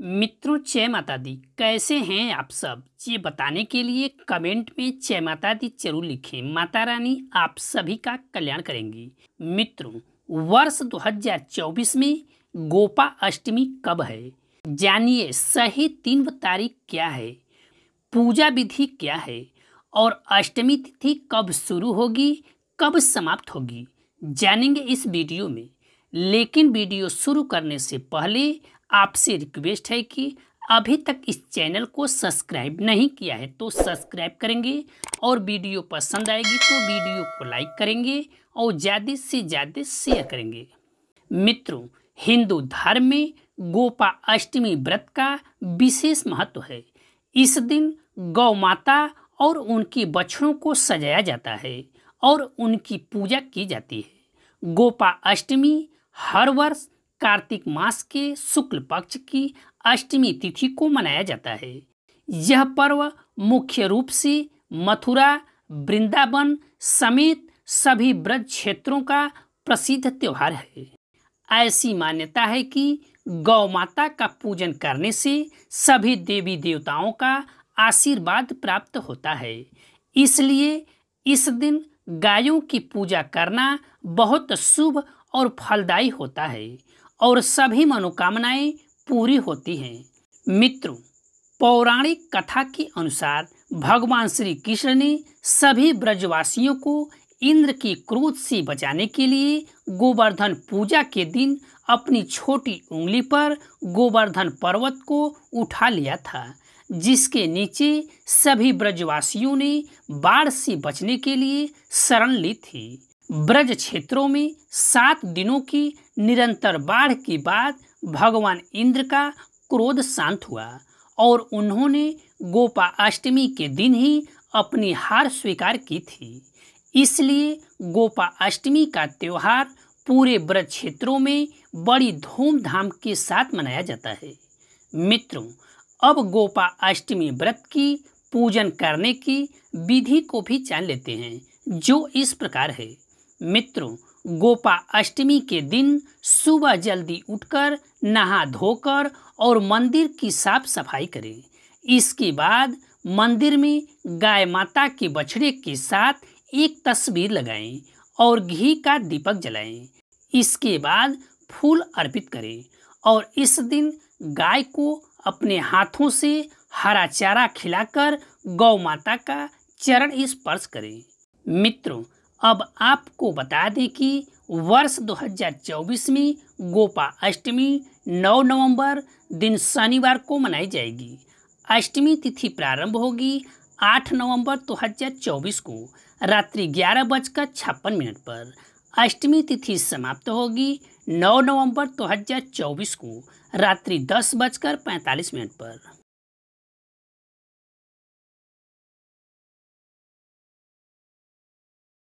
मित्रों जय माता दी कैसे हैं आप सब ये बताने के लिए कमेंट में जय माता दी जरूर लिखें माता रानी आप सभी का कल्याण करेंगी मित्रों वर्ष 2024 में गोपा अष्टमी कब है जानिए सही तीन तारीख क्या है पूजा विधि क्या है और अष्टमी तिथि कब शुरू होगी कब समाप्त होगी जानेंगे इस वीडियो में लेकिन वीडियो शुरू करने से पहले आपसे रिक्वेस्ट है कि अभी तक इस चैनल को सब्सक्राइब नहीं किया है तो सब्सक्राइब करेंगे और वीडियो पसंद आएगी तो वीडियो को लाइक करेंगे और ज़्यादा से ज़्यादा शेयर करेंगे मित्रों हिंदू धर्म में गोपा अष्टमी व्रत का विशेष महत्व है इस दिन गौ माता और उनके बछड़ों को सजाया जाता है और उनकी पूजा की जाती है गोपा अष्टमी हर वर्ष कार्तिक मास के शुक्ल पक्ष की अष्टमी तिथि को मनाया जाता है यह पर्व मुख्य रूप से मथुरा वृंदावन समेत सभी ब्रज क्षेत्रों का प्रसिद्ध त्यौहार है ऐसी मान्यता है कि गौ माता का पूजन करने से सभी देवी देवताओं का आशीर्वाद प्राप्त होता है इसलिए इस दिन गायों की पूजा करना बहुत शुभ और फलदायी होता है और सभी मनोकामनाएं पूरी होती हैं मित्रों पौराणिक कथा के अनुसार भगवान श्री कृष्ण ने सभी ब्रजवासियों को इंद्र की क्रोध से बचाने के लिए गोवर्धन पूजा के दिन अपनी छोटी उंगली पर गोवर्धन पर्वत को उठा लिया था जिसके नीचे सभी ब्रजवासियों ने बाढ़ से बचने के लिए शरण ली थी ब्रज क्षेत्रों में सात दिनों की निरंतर बाढ़ के बाद भगवान इंद्र का क्रोध शांत हुआ और उन्होंने गोपा अष्टमी के दिन ही अपनी हार स्वीकार की थी इसलिए गोपा अष्टमी का त्यौहार पूरे व्रत क्षेत्रों में बड़ी धूमधाम के साथ मनाया जाता है मित्रों अब गोपा अष्टमी व्रत की पूजन करने की विधि को भी जान लेते हैं जो इस प्रकार है मित्रों गोपा अष्टमी के दिन सुबह जल्दी उठकर नहा धोकर और मंदिर की साफ सफाई करें इसके बाद मंदिर में गाय माता के बछड़े के साथ एक तस्वीर लगाएं और घी का दीपक जलाएं इसके बाद फूल अर्पित करें और इस दिन गाय को अपने हाथों से हरा चारा खिलाकर गौ माता का चरण स्पर्श करें मित्रों अब आपको बता दें कि वर्ष 2024 में गोपा अष्टमी 9 नवंबर दिन शनिवार को मनाई जाएगी अष्टमी तिथि प्रारंभ होगी 8 नवंबर 2024 को रात्रि ग्यारह बजकर छप्पन मिनट पर अष्टमी तिथि समाप्त होगी 9 नवंबर 2024 को रात्रि दस बजकर पैंतालीस मिनट पर